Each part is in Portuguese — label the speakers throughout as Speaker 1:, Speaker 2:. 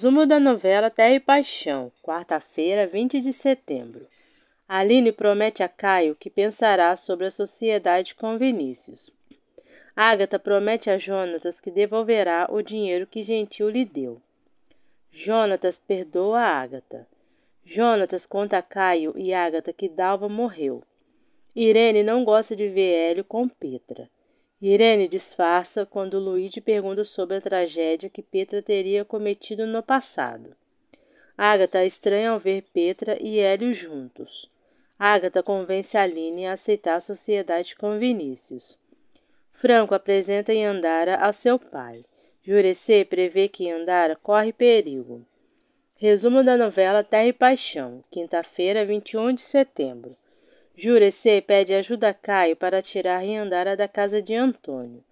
Speaker 1: Resumo da novela Terra e Paixão, quarta-feira, 20 de setembro. Aline promete a Caio que pensará sobre a sociedade com Vinícius. Ágata promete a Jonatas que devolverá o dinheiro que Gentil lhe deu. Jonatas perdoa a Ágata. Jonatas conta a Caio e Ágata que Dalva morreu. Irene não gosta de ver Hélio com Petra. Irene disfarça quando Luigi pergunta sobre a tragédia que Petra teria cometido no passado. Agatha é estranha ao ver Petra e Hélio juntos. Agatha convence Aline a aceitar a sociedade com Vinícius. Franco apresenta Yandara a seu pai. Jurecê prevê que Yandara corre perigo. Resumo da novela Terra e Paixão, quinta-feira, 21 de setembro. Jurecê pede ajuda a Caio para tirar Yandara da casa de Antônio.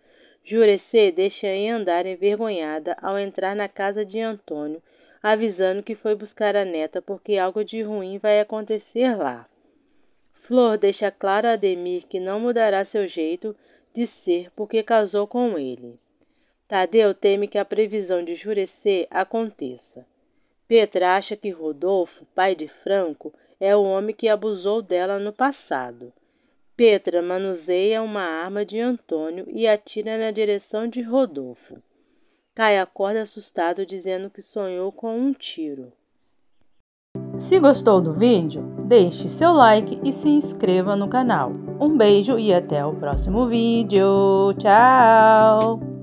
Speaker 1: Jurecê deixa Yandara envergonhada ao entrar na casa de Antônio, avisando que foi buscar a neta porque algo de ruim vai acontecer lá. Flor deixa claro a Ademir que não mudará seu jeito de ser porque casou com ele. Tadeu teme que a previsão de Jurecê aconteça. Petra acha que Rodolfo, pai de Franco, é o homem que abusou dela no passado. Petra manuseia uma arma de Antônio e atira na direção de Rodolfo. Kai acorda assustado dizendo que sonhou com um tiro.
Speaker 2: Se gostou do vídeo, deixe seu like e se inscreva no canal. Um beijo e até o próximo vídeo. Tchau!